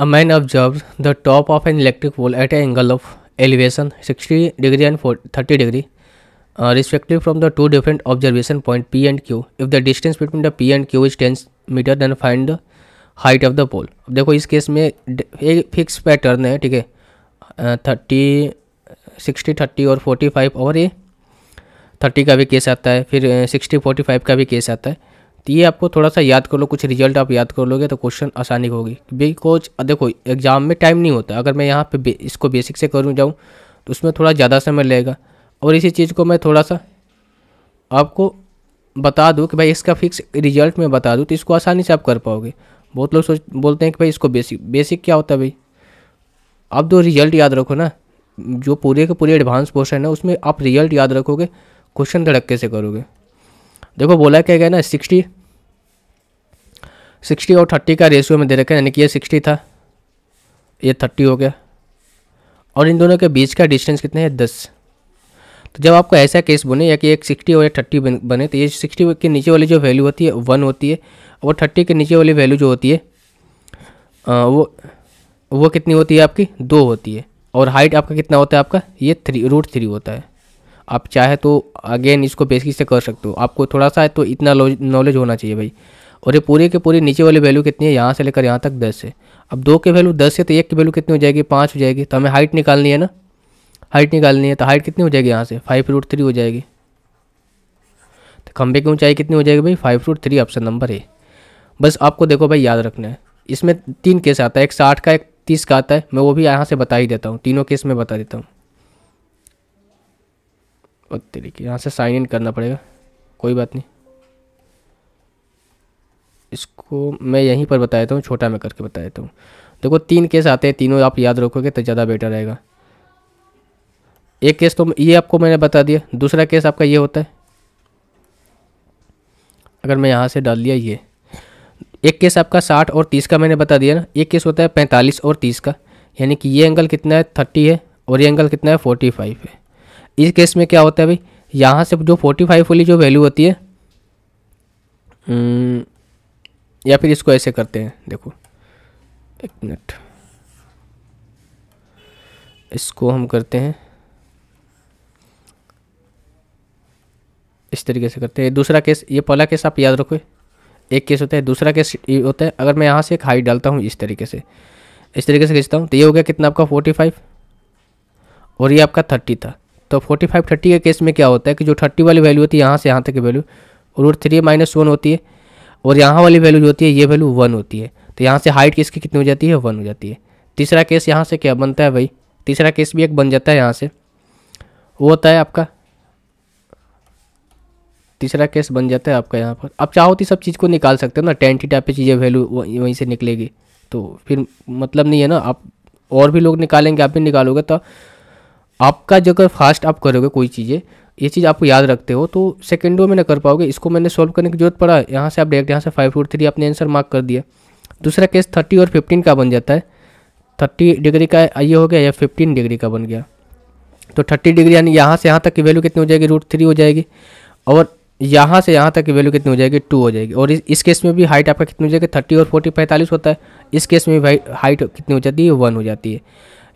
A man observed the top of an electric pole at an angle of elevation 60 degree and 40, 30 degree uh, respectively from the two different observation point P and Q. If the distance between the P and Q is 10 meter then find the height of the pole देखो इस case में एक fix pattern है ठीक है thirty sixty thirty और forty five और ये थर्टी का भी केस आता है फिर सिक्सटी फोर्टी फाइव का भी केस आता है तो ये आपको थोड़ा सा याद कर लो कुछ रिजल्ट आप याद कर लोगे तो क्वेश्चन आसानी होगी बिकॉज देखो एग्जाम में टाइम नहीं होता अगर मैं यहाँ पे इसको बेसिक से करूँ जाऊँ तो उसमें थोड़ा ज़्यादा समय लगेगा और इसी चीज़ को मैं थोड़ा सा आपको बता दूँ कि भाई इसका फिक्स रिजल्ट में बता दूँ तो इसको आसानी से आप कर पाओगे बहुत लोग सोच बोलते हैं कि भाई इसको बेसिक बेसिक क्या होता है भाई आप दो रिजल्ट याद रखो ना जो पूरे के पूरे एडवांस पोर्शन है उसमें आप रिजल्ट याद रखोगे क्वेश्चन धड़क्के से करोगे देखो बोला क्या गया ना सिक्सटी सिक्सटी और थर्टी का रेशियो में दे रखा है यानी कि ये सिक्सटी था ये थर्टी हो गया और इन दोनों के बीच का डिस्टेंस कितना है दस तो जब आपको ऐसा केस बने या कि एक सिक्सटी और एक थर्टी बने तो ये सिक्सटी के नीचे वाली जो वैल्यू होती है वन होती है और थर्टी के नीचे वाली वैल्यू जो होती है आ, वो वो कितनी होती है आपकी दो होती है और हाइट आपका कितना होता है आपका ये थ्री रूट थ्री होता है आप चाहे तो अगेन इसको बेसिक से कर सकते हो आपको थोड़ा सा है तो इतना नॉलेज होना चाहिए भाई और ये पूरे के पूरे नीचे वाली वैल्यू कितनी है यहाँ से लेकर यहाँ तक दस है अब दो की वैल्यू दस है तो एक की वैल्यू कितनी हो जाएगी पाँच हो जाएगी तो हमें हाइट निकालनी है ना हाइट निकालनी है तो हाइट कितनी हो जाएगी यहाँ से फाइव रूट थ्री हो जाएगी तो खम्भे की ऊंचाई कितनी हो जाएगी भाई five root three option number है बस आपको देखो भाई याद रखना है इसमें तीन केस आता है एक साठ का एक तीस का आता है मैं वो भी यहाँ से बता ही देता हूँ तीनों केस में बता देता हूँ और तेरी यहाँ से साइन इन करना पड़ेगा कोई बात नहीं इसको मैं यहीं पर बता देता हूँ छोटा मैं करके बता देता हूँ देखो तीन केस आते हैं तीनों आप याद रखोगे तो ज़्यादा बेटर रहेगा एक केस तो ये आपको मैंने बता दिया दूसरा केस आपका ये होता है अगर मैं यहाँ से डाल दिया ये एक केस आपका साठ और तीस का मैंने बता दिया ना एक केस होता है पैंतालीस और तीस का यानी कि ये एंगल कितना है थर्टी है और ये एंगल कितना है फोर्टी फाइव है इस केस में क्या होता है भाई यहाँ से जो फोर्टी फाइव वाली जो वैल्यू होती है हम्म, या फिर इसको ऐसे करते हैं देखो एक मिनट इसको हम करते हैं इस तरीके से करते हैं दूसरा केस ये पहला केस आप याद रखो एक केस होता है दूसरा केस ये होता है अगर मैं यहाँ से एक हाइट डालता हूँ इस तरीके से इस तरीके से खींचता हूँ तो ये हो गया कितना आपका फोर्टी फाइव और ये आपका थर्टी था तो फोर्टी फाइव थर्टी के केस में क्या होता है कि जो थर्टी वाली वैल्यू होती है यहाँ से यहाँ तक की value root three minus one होती है और यहाँ वाली वैल्यू जो होती है ये वैल्यू वन होती है तो यहाँ से हाइट किसकी कितनी हो जाती है वन हो जाती है तीसरा केस यहाँ से क्या बनता है भाई तीसरा केस भी एक बन जाता है यहाँ से वो होता है आपका तीसरा केस बन जाता है आपका यहाँ पर आप चाहो तो सब चीज़ को निकाल सकते हो ना टेन थीटा पे चीज़ें वैल्यू वहीं से निकलेगी तो फिर मतलब नहीं है ना आप और भी लोग निकालेंगे आप भी निकालोगे तो आपका जब फास्ट आप करोगे कोई चीज़ें ये चीज़ आपको याद रखते हो तो सेकेंडों में ना कर पाओगे इसको मैंने सॉल्व करने की जरूरत पड़ा यहाँ से आप डायरेक्ट यहाँ से फाइव फोर थ्री आपने आंसर मार्क कर दिया दूसरा केस थर्टी और फिफ्टीन का बन जाता है थर्टी डिग्री का ये हो गया या फिफ्टीन डिग्री का बन गया तो थर्टी डिग्री यानी यहाँ से यहाँ तक की वैल्यू कितनी हो जाएगी रूट थ्री हो जाएगी और यहाँ से यहाँ तक की वैल्यू कितनी हो जाएगी टू हो जाएगी और इस केस में भी हाइट आपका कितनी हो जाएगी थर्टी और फोर्टी पैंतालीस होता है इस केस में भी हाइट कितनी हो जाती है वन हो जाती है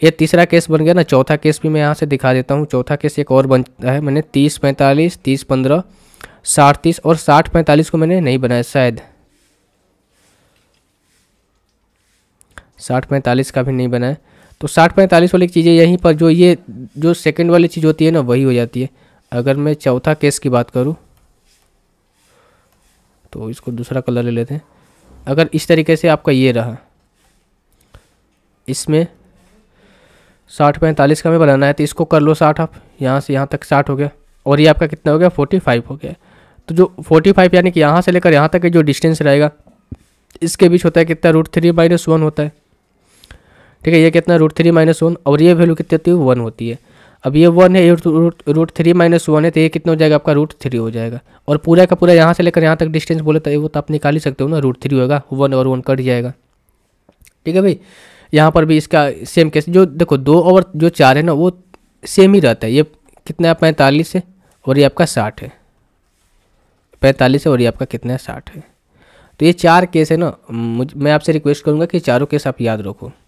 ये तीसरा केस बन गया ना चौथा केस भी मैं यहाँ से दिखा देता हूँ चौथा केस एक और बनता है मैंने तीस पैंतालीस तीस पंद्रह साठ तीस और साठ पैंतालीस को मैंने नहीं बनाया शायद साठ पैंतालीस का भी नहीं बनाया तो साठ पैंतालीस वाली चीज़ें यहीं पर जो ये जो सेकंड वाली चीज़ होती है ना वही हो जाती है अगर मैं चौथा केस की बात करूँ तो इसको दूसरा कलर ले लेते हैं अगर इस तरीके से आपका ये रहा इसमें साठ पैंतालीस का हमें बनाना है तो इसको कर लो साठ आप यहाँ से यहाँ तक साठ हो गया और ये आपका कितना हो गया फोर्टी फाइव हो गया तो जो फोर्टी फाइव यानी कि यहाँ से लेकर यहाँ तक जो डिस्टेंस रहेगा इसके बीच होता है कितना रूट थ्री माइनस वन होता है ठीक है ये कितना रूट थ्री माइनस वन और ये वैल्यू कितनी होती है वन होती है अब ये वन है ये root root three minus one है तो ये कितना हो जाएगा आपका रूट थ्री हो जाएगा और पूरा का पूरा यहाँ से लेकर यहाँ तक डिस्टेंस बोले तो वो तो आप निकाल ही सकते हो ना रूट थ्री होगा वन और वन कट जाएगा ठीक है भाई यहाँ पर भी इसका सेम केस जो देखो दो और जो चार है ना वो सेम ही रहता है ये कितना है पैंतालीस है और ये आपका साठ है पैंतालीस है और ये आपका कितना है साठ है तो ये चार केस है ना मुझ मैं आपसे रिक्वेस्ट करूँगा कि चारों केस आप याद रखो